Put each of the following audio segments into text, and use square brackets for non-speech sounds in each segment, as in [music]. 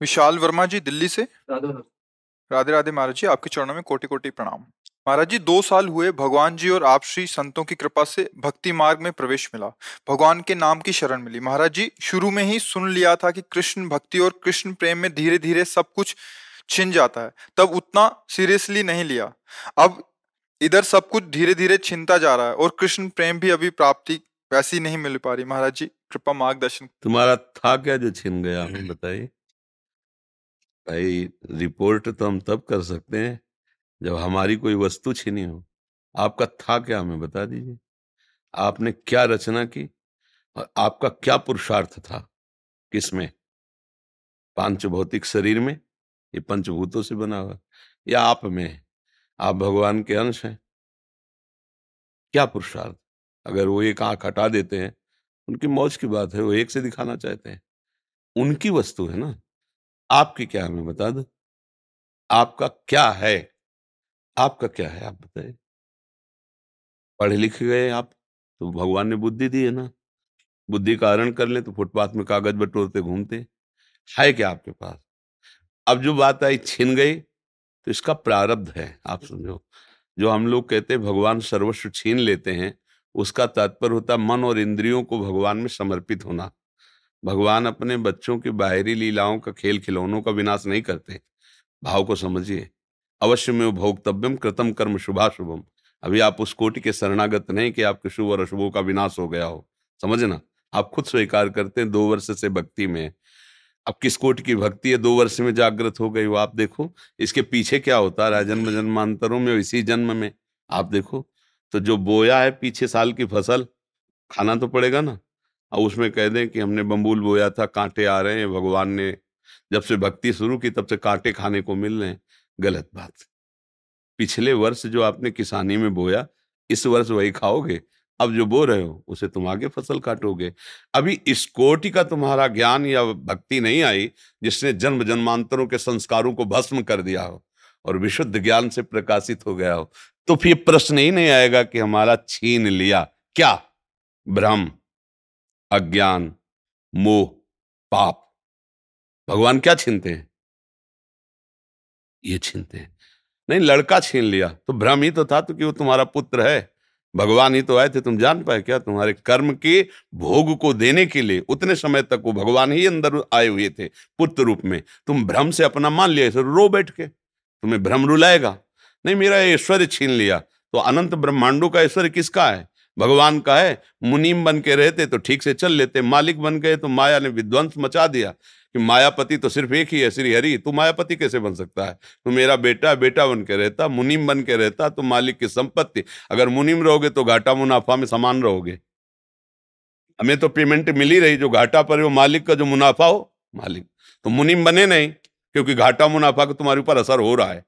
विशाल वर्मा जी दिल्ली से राधे राधे महाराज जी आपके चरणों में कोटि कोटि प्रणाम महाराज जी दो साल हुए भगवान जी और आप श्री संतों की कृपा से भक्ति मार्ग में प्रवेश मिला भगवान के नाम की शरण मिली महाराज जी शुरू में ही सुन लिया था कि कृष्ण भक्ति और कृष्ण प्रेम में धीरे धीरे सब कुछ छिन जाता है तब उतना सीरियसली नहीं लिया अब इधर सब कुछ धीरे धीरे छिनता जा रहा है और कृष्ण प्रेम भी अभी प्राप्ति वैसी नहीं मिल पा रही महाराज जी कृपा मार्गदर्शन तुम्हारा था क्या जो छिन गया हम्म। बताइए भाई रिपोर्ट तो हम तब कर सकते हैं जब हमारी कोई वस्तु छीनी हो आपका था क्या हमें बता दीजिए आपने क्या रचना की और आपका क्या पुरुषार्थ था किसमें पांच भौतिक शरीर में ये पंचभूतों से बना हुआ या आप में आप भगवान के अंश हैं क्या पुरुषार्थ अगर वो एक आंख हटा देते हैं उनकी मौज की बात है वो एक से दिखाना चाहते हैं उनकी वस्तु है ना आपकी क्या हमें बता दो आपका क्या है आपका क्या है आप बताए पढ़े लिखे गए आप तो भगवान ने बुद्धि दी है ना बुद्धि का हरण कर ले तो फुटपाथ में कागज बटोरते घूमते है क्या आपके पास अब जो बात आई छिन गई तो इसका प्रारब्ध है आप समझो जो हम लोग कहते हैं भगवान सर्वस्व छीन लेते हैं उसका तात्पर्य होता मन और इंद्रियों को भगवान में समर्पित होना भगवान अपने बच्चों की बाहरी लीलाओं का खेल खिलौनों का विनाश नहीं करते भाव को समझिए अवश्य में भोक्तव्यम कृतम कर्म शुभा शुभम अभी आप उस कोटि के शरणागत नहीं कि आपके शुभ और अशुभों का विनाश हो गया हो समझना आप खुद स्वीकार करते हैं दो वर्ष से भक्ति में अब किस कोट की भक्ति है दो वर्ष में जागृत हो गई हो आप देखो इसके पीछे क्या होता रहा जन्म जन्मांतरों में इसी जन्म में आप देखो तो जो बोया है पीछे साल की फसल खाना तो पड़ेगा ना और उसमें कह दें कि हमने बम्बूल बोया था कांटे आ रहे हैं भगवान ने जब से भक्ति शुरू की तब से कांटे खाने को मिल रहे हैं गलत बात पिछले वर्ष जो आपने किसानी में बोया इस वर्ष वही खाओगे अब जो बो रहे हो उसे तुम आगे फसल काटोगे अभी इस कोटि का तुम्हारा ज्ञान या भक्ति नहीं आई जिसने जन्म जन्मांतरों के संस्कारों को भस्म कर दिया हो और विशुद्ध ज्ञान से प्रकाशित हो गया हो तो फिर प्रश्न ही नहीं आएगा कि हमारा छीन लिया क्या ब्रह्म अज्ञान मोह पाप भगवान क्या छीनते हैं ये छीनते हैं नहीं लड़का छीन लिया तो भ्रम ही तो था तो कि वो तुम्हारा पुत्र है भगवान ही तो आए थे तुम जान पाए क्या तुम्हारे कर्म के भोग को देने के लिए उतने समय तक वो भगवान ही अंदर आए हुए थे पुत्र रूप में तुम भ्रम से अपना मान लिया सर रो बैठ के तुम्हें भ्रम रुलाएगा नहीं मेरा ऐश्वर्य छीन लिया तो अनंत ब्रह्मांडों का ऐश्वर्य किसका है भगवान का है मुनीम बन के रहते तो ठीक से चल लेते मालिक बन गए तो माया ने विध्वंस मचा दिया कि मायापति तो सिर्फ एक ही है श्री हरि तू मायापति कैसे बन सकता है तू मेरा बेटा बेटा बन के रहता मुनीम बन के रहता तो मालिक की संपत्ति अगर मुनीम रहोगे तो घाटा मुनाफा में समान रहोगे हमें तो पेमेंट मिल ही रही जो घाटा पर वो मालिक का जो मुनाफा हो मालिक तो मुनीम बने नहीं क्योंकि घाटा मुनाफा का तुम्हारे ऊपर असर हो रहा है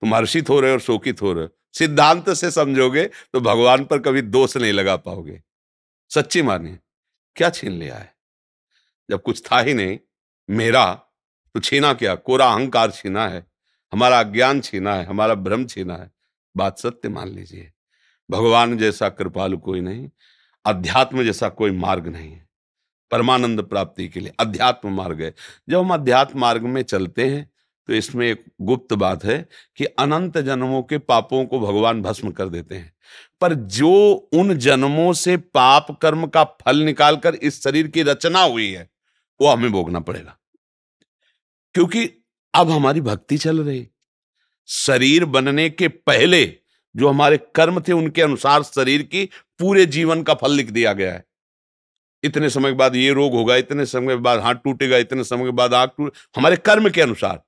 तुम हर्षित हो रहे हो और शोकित हो रहे हो सिद्धांत से समझोगे तो भगवान पर कभी दोष नहीं लगा पाओगे सच्ची मानिए क्या छीन लिया है जब कुछ था ही नहीं मेरा तो छीना क्या कोरा अहंकार छीना है हमारा अज्ञान छीना है हमारा भ्रम छीना है बात सत्य मान लीजिए भगवान जैसा कृपालु कोई नहीं अध्यात्म जैसा कोई मार्ग नहीं है परमानंद प्राप्ति के लिए अध्यात्म मार्ग है जब हम अध्यात्म मार्ग में चलते हैं तो इसमें एक गुप्त बात है कि अनंत जन्मों के पापों को भगवान भस्म कर देते हैं पर जो उन जन्मों से पाप कर्म का फल निकालकर इस शरीर की रचना हुई है वो हमें भोगना पड़ेगा क्योंकि अब हमारी भक्ति चल रही शरीर बनने के पहले जो हमारे कर्म थे उनके अनुसार शरीर की पूरे जीवन का फल लिख दिया गया है इतने समय के बाद ये रोग होगा इतने समय के बाद हाथ टूटेगा इतने समय के बाद आग टूट हमारे कर्म के अनुसार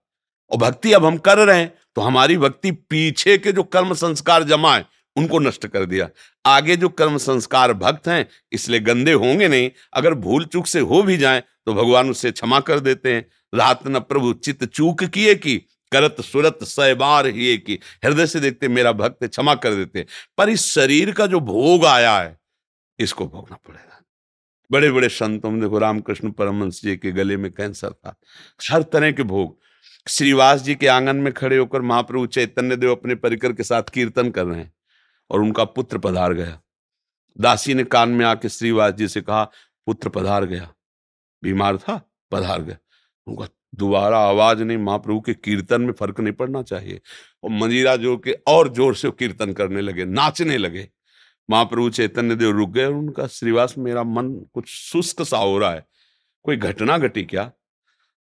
और भक्ति अब हम कर रहे हैं तो हमारी भक्ति पीछे के जो कर्म संस्कार जमा है उनको नष्ट कर दिया आगे जो कर्म संस्कार भक्त हैं इसलिए गंदे होंगे नहीं अगर भूल चूक से हो भी जाए तो भगवान उससे क्षमा कर देते हैं रात न प्रभु चित चूक किए की करत सुरत सहबार ही की हृदय से देखते मेरा भक्त क्षमा कर देते पर इस शरीर का जो भोग आया है इसको भोगना पड़ेगा बड़े बड़े संतों में देखो रामकृष्ण परमहंस जी के गले में कैंसर था हर तरह के भोग श्रीवास जी के आंगन में खड़े होकर महाप्रभु चैतन्य देव अपने परिकर के साथ कीर्तन कर रहे हैं और उनका पुत्र पधार गया दासी ने कान में आके श्रीवास जी से कहा पुत्र पधार गया बीमार था पधार गया उनका दोबारा आवाज नहीं महाप्रभु के कीर्तन में फर्क नहीं पड़ना चाहिए और मंजीरा जोर के और जोर से कीर्तन करने लगे नाचने लगे महाप्रभु चैतन्य देव रुक गए और उनका श्रीवास मेरा मन कुछ शुष्क सा हो रहा है कोई घटना घटी क्या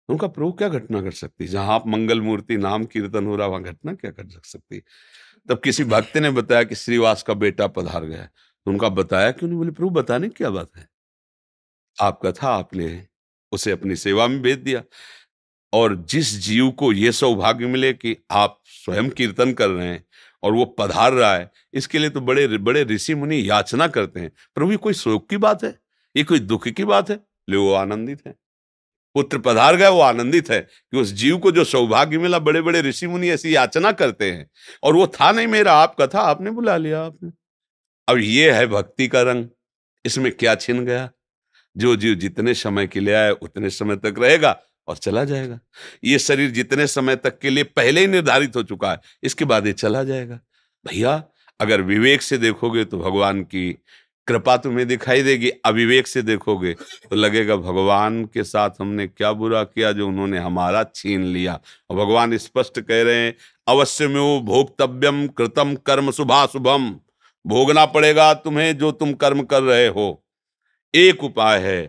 उनका प्रयोग क्या घटना कर सकती है जहां आप मंगल मूर्ति नाम कीर्तन हो रहा वहां घटना क्या कर सकती तब किसी भक्त ने बताया कि श्रीवास का बेटा पधार गया तो उनका बताया कि उन्हें बोले प्रभु बताने क्या बात है आपका था आपने उसे अपनी सेवा में भेज दिया और जिस जीव को यह सौभाग्य मिले कि आप स्वयं कीर्तन कर रहे हैं और वो पधार रहा है इसके लिए तो बड़े बड़े ऋषि मुनि याचना करते हैं प्रभु ये कोई शोक की बात है ये कोई दुख की बात है ले वो आनंदित है पुत्र पधार गए वो आनंदित है कि उस जीव को जो सौभाग्य मिला बड़े बड़े ऋषि मुनि ऐसी याचना करते हैं और वो था नहीं मेरा आपका था आपने बुला लिया आपने अब ये है भक्ति का रंग इसमें क्या छिन गया जो जीव जितने समय के लिए आए उतने समय तक रहेगा और चला जाएगा ये शरीर जितने समय तक के लिए पहले ही निर्धारित हो चुका है इसके बाद ये चला जाएगा भैया अगर विवेक से देखोगे तो भगवान की कृपा तुम्हें दिखाई देगी अविवेक से देखोगे तो लगेगा भगवान के साथ हमने क्या बुरा किया जो उन्होंने हमारा छीन लिया और भगवान स्पष्ट कह रहे हैं अवश्य में वो भोक्तव्यम कृतम कर्म शुभा शुभम भोगना पड़ेगा तुम्हें जो तुम कर्म कर रहे हो एक उपाय है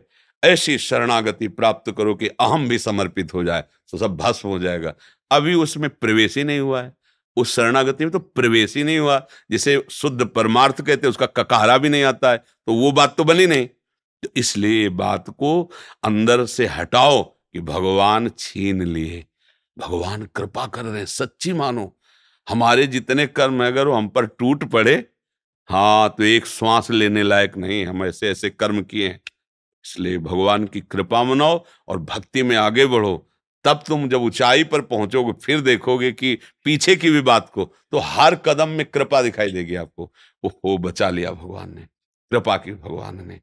ऐसी शरणागति प्राप्त करो कि अहम भी समर्पित हो जाए तो सब भस्म हो जाएगा अभी उसमें प्रवेश ही नहीं हुआ है उस शरणागति में तो प्रवेश ही नहीं हुआ जिसे शुद्ध परमार्थ कहते उसका ककारा भी नहीं आता है तो वो बात तो बनी नहीं तो इसलिए बात को अंदर से हटाओ कि भगवान छीन लिए भगवान कृपा कर रहे सच्ची मानो हमारे जितने कर्म है अगर वो हम पर टूट पड़े हाँ तो एक श्वास लेने लायक नहीं हम ऐसे ऐसे कर्म किए हैं इसलिए भगवान की कृपा मनाओ और भक्ति में आगे बढ़ो तब तुम जब ऊंचाई पर पहुंचोगे फिर देखोगे कि पीछे की भी बात को तो हर कदम में कृपा दिखाई देगी आपको ओहो बचा लिया भगवान ने कृपा की भगवान ने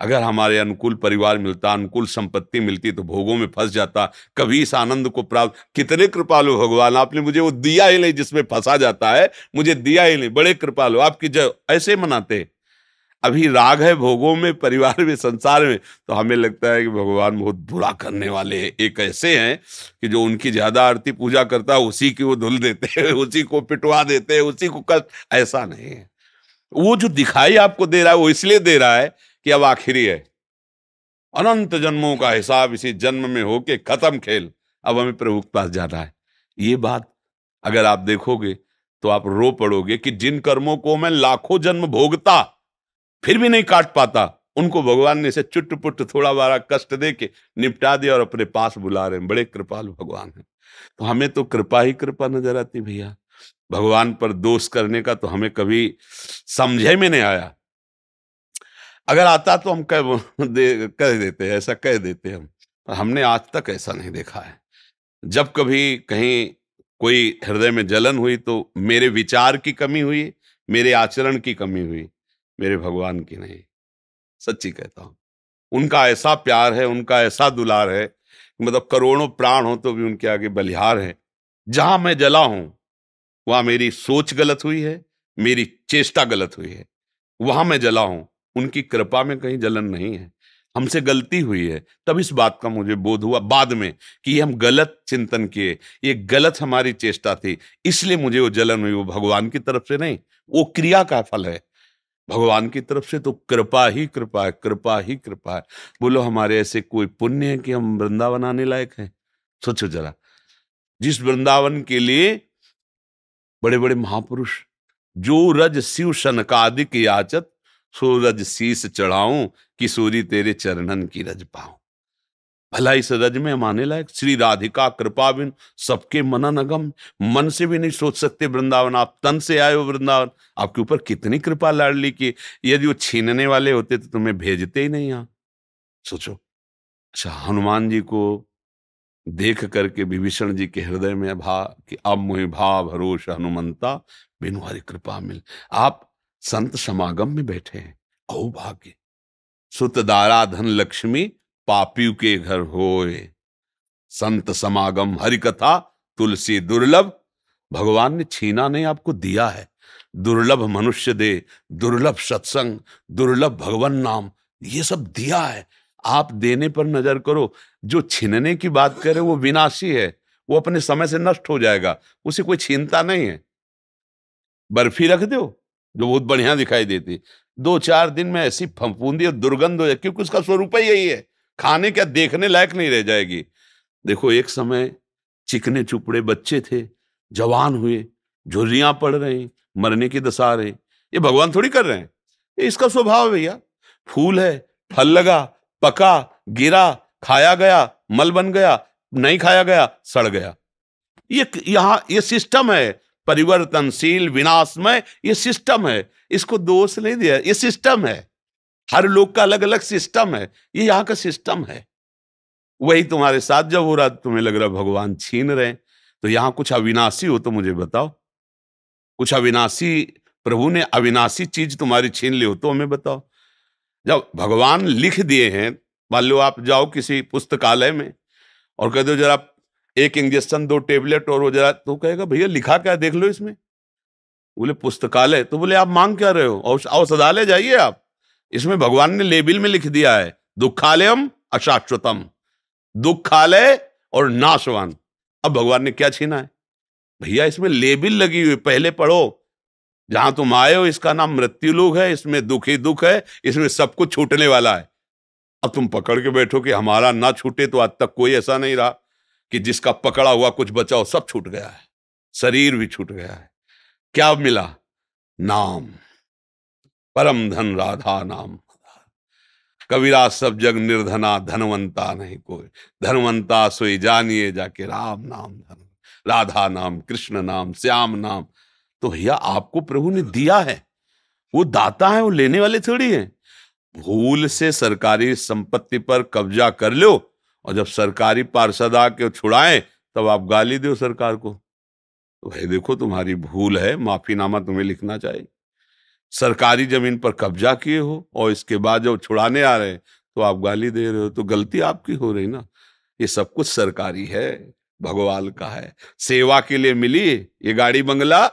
अगर हमारे अनुकूल परिवार मिलता अनुकूल संपत्ति मिलती तो भोगों में फंस जाता कभी इस आनंद को प्राप्त कितने कृपालु भगवान आपने मुझे वो दिया ही नहीं जिसमें फंसा जाता है मुझे दिया ही नहीं बड़े कृपालु आपकी जय ऐसे मनाते अभी राग है भोगों में परिवार में संसार में तो हमें लगता है कि भगवान बहुत बुरा करने वाले हैं एक ऐसे हैं कि जो उनकी ज्यादा आरती पूजा करता है उसी की वो धुल देते हैं [laughs] उसी को पिटवा देते हैं उसी को कष्ट ऐसा नहीं है वो जो दिखाई आपको दे रहा है वो इसलिए दे रहा है कि अब आखिरी है अनंत जन्मों का हिसाब इसी जन्म में होके खत्म खेल अब हमें प्रभु के पास जाना है ये बात अगर आप देखोगे तो आप रो पड़ोगे कि जिन कर्मों को मैं लाखों जन्म भोगता फिर भी नहीं काट पाता उनको भगवान ने इसे चुट पुट थोड़ा बारा कष्ट दे के निपटा दिया और अपने पास बुला रहे हैं बड़े कृपाल भगवान हैं तो हमें तो कृपा ही कृपा नजर आती भैया भगवान पर दोष करने का तो हमें कभी समझे में नहीं आया अगर आता तो हम कह दे कह देते ऐसा कह देते हम हमने आज तक ऐसा नहीं देखा है जब कभी कहीं कोई हृदय में जलन हुई तो मेरे विचार की कमी हुई मेरे आचरण की कमी हुई मेरे भगवान की नहीं सच्ची कहता हूं उनका ऐसा प्यार है उनका ऐसा दुलार है मतलब करोड़ों प्राण हो तो भी उनके आगे बलिहार है जहां मैं जला हूं वहां मेरी सोच गलत हुई है मेरी चेष्टा गलत हुई है वहां मैं जला हूं उनकी कृपा में कहीं जलन नहीं है हमसे गलती हुई है तब इस बात का मुझे बोध हुआ बाद में कि हम गलत चिंतन किए ये गलत हमारी चेष्टा थी इसलिए मुझे वो जलन हुई वो भगवान की तरफ से नहीं वो क्रिया का फल है भगवान की तरफ से तो कृपा ही कृपा है कृपा ही कृपा है बोलो हमारे ऐसे कोई पुण्य है कि हम वृंदावन आने लायक हैं सोचो जरा जिस वृंदावन के लिए बड़े बड़े महापुरुष जो रज शिव शनकादिक याचत सो रज शीश चढ़ाऊं कि सूरी तेरे चरणन की रज पाऊं भला इस रज में माने लायक श्री राधिका कृपा बिन सबके मना नगम मन से भी नहीं सोच सकते वृंदावन आप तन से आए हो वृंदावन आपके ऊपर कितनी कृपा लाडली की यदि वो छीनने वाले होते तो तुम्हें भेजते ही नहीं यहाँ सोचो अच्छा हनुमान जी को देख करके विभीषण जी के हृदय में भा कि अब मुहि भाव भरोस हनुमंता बिनु हरी कृपा मिल आप संत समागम में बैठे हैं औ भाग्य सुत दारा धन लक्ष्मी पापी के घर होए संत समागम हरि कथा तुलसी दुर्लभ भगवान ने छीना नहीं आपको दिया है दुर्लभ मनुष्य दे दुर्लभ सत्संग दुर्लभ भगवान नाम ये सब दिया है आप देने पर नजर करो जो छीनने की बात करे वो विनाशी है वो अपने समय से नष्ट हो जाएगा उसे कोई छीनता नहीं है बर्फी रख दो जो बहुत बढ़िया दिखाई देती दो चार दिन में ऐसी फंफूंदी और दुर्गंध हो जाए क्योंकि उसका स्वरूप ही यही है खाने क्या देखने लायक नहीं रह जाएगी देखो एक समय चिकने चुपड़े बच्चे थे जवान हुए झुर्रियां पड़ रही मरने की दशा रहे रही ये भगवान थोड़ी कर रहे हैं ये इसका स्वभाव है भैया फूल है फल लगा पका गिरा खाया गया मल बन गया नहीं खाया गया सड़ गया ये यहाँ ये सिस्टम है परिवर्तनशील विनाशमय ये सिस्टम है इसको दोष नहीं दिया ये सिस्टम है हर लोग का अलग अलग सिस्टम है ये यहाँ का सिस्टम है वही तुम्हारे साथ जब हो रहा तुम्हें लग रहा भगवान छीन रहे तो यहाँ कुछ अविनाशी हो तो मुझे बताओ कुछ अविनाशी प्रभु ने अविनाशी चीज तुम्हारी छीन ली हो तो हमें बताओ जब भगवान लिख दिए हैं मान लो आप जाओ किसी पुस्तकालय में और कह दो जरा एक इंजेक्शन दो टेबलेट और वो जरा तो कहेगा भैया लिखा क्या देख लो इसमें बोले पुस्तकालय तो बोले आप मांग क्या रहे हो औषधालय जाइए आप इसमें भगवान ने लेबिल में लिख दिया है दुखालयम अशाश्वतम दुखालय और नाशवान अब भगवान ने क्या छीना है भैया इसमें लेबिल लगी हुई पहले पढ़ो जहां तुम आए हो इसका नाम मृत्यु लोग है इसमें दुख ही दुख है इसमें सब कुछ छूटने वाला है अब तुम पकड़ के बैठो कि हमारा ना छूटे तो आज तक कोई ऐसा नहीं रहा कि जिसका पकड़ा हुआ कुछ बचा हो सब छूट गया है शरीर भी छूट गया है क्या मिला नाम परम धन राधा नाम कबीरा सब जग निर्धना धनवंता नहीं कोई धनवंता सोई जानिए जाके राम नाम धन राधा नाम कृष्ण नाम श्याम नाम तो भैया आपको प्रभु ने दिया है वो दाता है वो लेने वाले थोड़ी है भूल से सरकारी संपत्ति पर कब्जा कर लो और जब सरकारी पार्षद आके छुड़ाए तब आप गाली दो सरकार को तो भाई देखो तुम्हारी भूल है माफीनामा तुम्हें लिखना चाहिए सरकारी जमीन पर कब्जा किए हो और इसके बाद जब छुड़ाने आ रहे हैं तो आप गाली दे रहे हो तो गलती आपकी हो रही ना ये सब कुछ सरकारी है भगवान का है सेवा के लिए मिली ये गाड़ी बंगला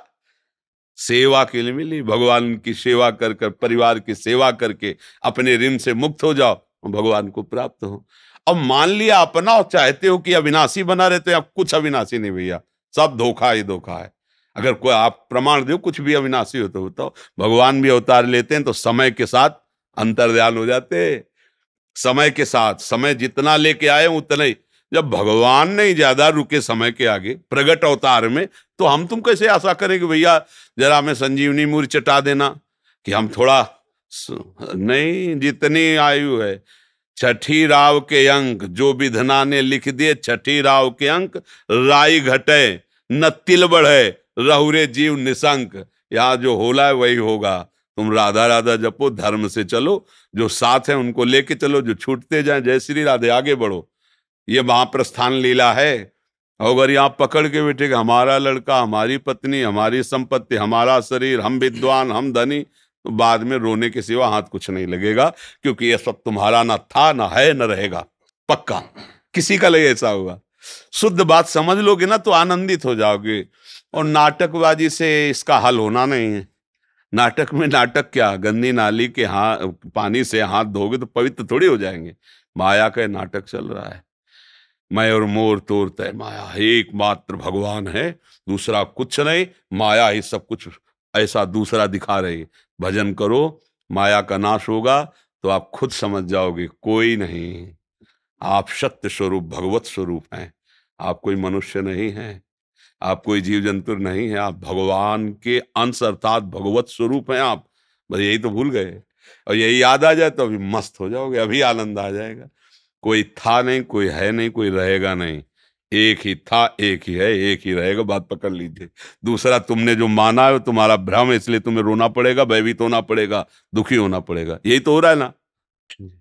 सेवा के लिए मिली भगवान की सेवा कर कर परिवार की सेवा करके अपने ऋण से मुक्त हो जाओ भगवान को प्राप्त हो अब मान लिया अपना और चाहते हो कि अविनाशी बना रहते हैं अब कुछ अविनाशी नहीं भैया सब धोखा ही धोखा है अगर कोई आप प्रमाण दो कुछ भी अविनाशी होते हो तो भगवान भी अवतार लेते हैं तो समय के साथ अंतर्ध्यान हो जाते समय के साथ समय जितना लेके आए उतना ही जब भगवान नहीं ज्यादा रुके समय के आगे प्रगट अवतार में तो हम तुम कैसे आशा करेंगे भैया जरा हमें संजीवनी मूर् चटा देना कि हम थोड़ा नहीं जितनी आयु है छठी राव के अंक जो विधना ने लिख दिए छठी राव के अंक राय घटे न तिल बढ़े रहुरे जीव निशंक यहाँ जो होला है वही होगा तुम राधा राधा जपो धर्म से चलो जो साथ है उनको लेके चलो जो छूटते जाए जय श्री राधे आगे बढ़ो ये महाप्रस्थान लीला है अगर यहाँ पकड़ के बैठेगा हमारा लड़का हमारी पत्नी हमारी संपत्ति हमारा शरीर हम विद्वान हम धनी तो बाद में रोने के सिवा हाथ कुछ नहीं लगेगा क्योंकि यह सब तुम्हारा ना था ना है ना रहेगा पक्का किसी का नहीं ऐसा होगा शुद्ध बात समझ लोगे ना तो आनंदित हो जाओगे और नाटकबाजी से इसका हल होना नहीं है नाटक में नाटक क्या गंदी नाली के हाथ पानी से हाथ धोगे तो पवित्र थोड़ी हो जाएंगे माया का नाटक चल रहा है मैं और मोर तोर तय माया एकमात्र भगवान है दूसरा कुछ नहीं माया ही सब कुछ ऐसा दूसरा दिखा रही भजन करो माया का नाश होगा तो आप खुद समझ जाओगे कोई नहीं आप सत्य स्वरूप भगवत स्वरूप हैं आप कोई मनुष्य नहीं हैं आप कोई जीव जंतु नहीं है आप भगवान के अंश अर्थात भगवत स्वरूप हैं आप बस यही तो भूल गए और यही याद आ जाए तो अभी मस्त हो जाओगे अभी आनंद आ जाएगा कोई था नहीं कोई है नहीं कोई रहेगा नहीं एक ही था एक ही है एक ही रहेगा बात पकड़ लीजिए दूसरा तुमने जो माना है तुम्हारा भ्रम इसलिए तुम्हें रोना पड़ेगा भयभीत होना पड़ेगा दुखी होना पड़ेगा यही तो हो रहा है ना